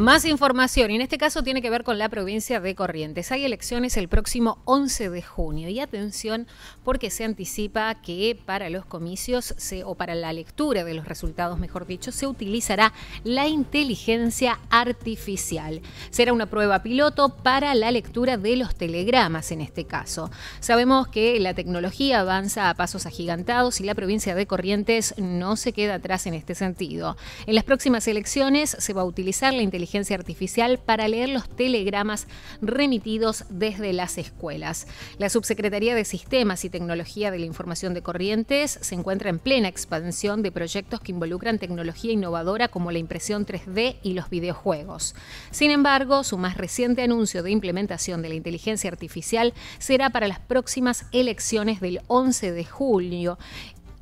Más información, y en este caso tiene que ver con la provincia de Corrientes. Hay elecciones el próximo 11 de junio y atención porque se anticipa que para los comicios o para la lectura de los resultados, mejor dicho, se utilizará la inteligencia artificial. Será una prueba piloto para la lectura de los telegramas en este caso. Sabemos que la tecnología avanza a pasos agigantados y la provincia de Corrientes no se queda atrás en este sentido. En las próximas elecciones se va a utilizar la inteligencia artificial para leer los telegramas remitidos desde las escuelas. La Subsecretaría de Sistemas y Tecnología de la Información de Corrientes se encuentra en plena expansión de proyectos que involucran tecnología innovadora como la impresión 3D y los videojuegos. Sin embargo, su más reciente anuncio de implementación de la inteligencia artificial será para las próximas elecciones del 11 de julio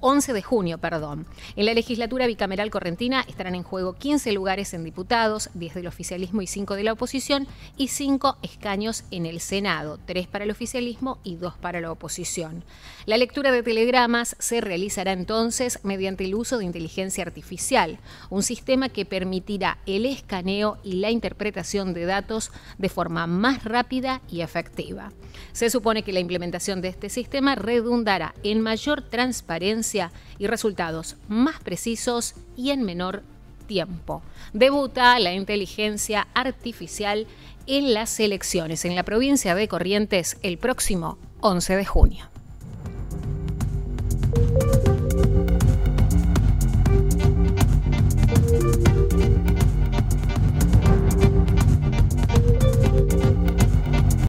11 de junio, perdón. En la legislatura bicameral correntina estarán en juego 15 lugares en diputados, 10 del oficialismo y 5 de la oposición, y 5 escaños en el Senado, 3 para el oficialismo y 2 para la oposición. La lectura de telegramas se realizará entonces mediante el uso de inteligencia artificial, un sistema que permitirá el escaneo y la interpretación de datos de forma más rápida y efectiva. Se supone que la implementación de este sistema redundará en mayor transparencia y resultados más precisos y en menor tiempo. Debuta la inteligencia artificial en las elecciones en la provincia de Corrientes el próximo 11 de junio.